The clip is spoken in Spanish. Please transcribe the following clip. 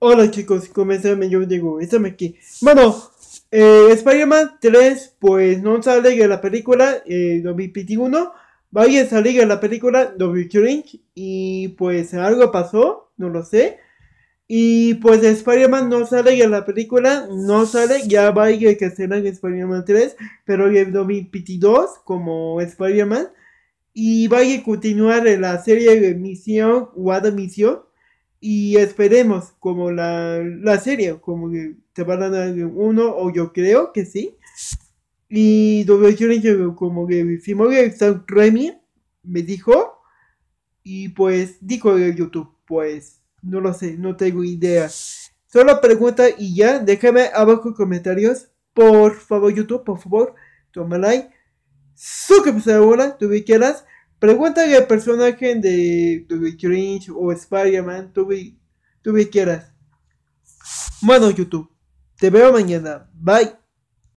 Hola chicos, están? yo digo, estamos aquí. Bueno, eh, Spider-Man 3 pues no sale de la película eh, 2021, vaya a salir de la película 2020 y pues algo pasó, no lo sé. Y pues Spider-Man no sale de la película, no sale, ya va a ir que será Spider-Man 3, pero en 2022 como Spider-Man. Y vaya a continuar en la serie de Misión, Wada Misión y esperemos, como la, serie, como que se van a dar uno, o yo creo que sí. Y como que que Sam Remy me dijo, y pues dijo en YouTube, pues no lo sé, no tengo idea. Solo pregunta y ya, déjame abajo en comentarios, por favor YouTube, por favor, toma like. Suscríbete ahora, tuve que quieras. Pregúntale al personaje de Toby Cringe o Spider-Man, tú, tú quieras. Bueno, YouTube, te veo mañana. Bye.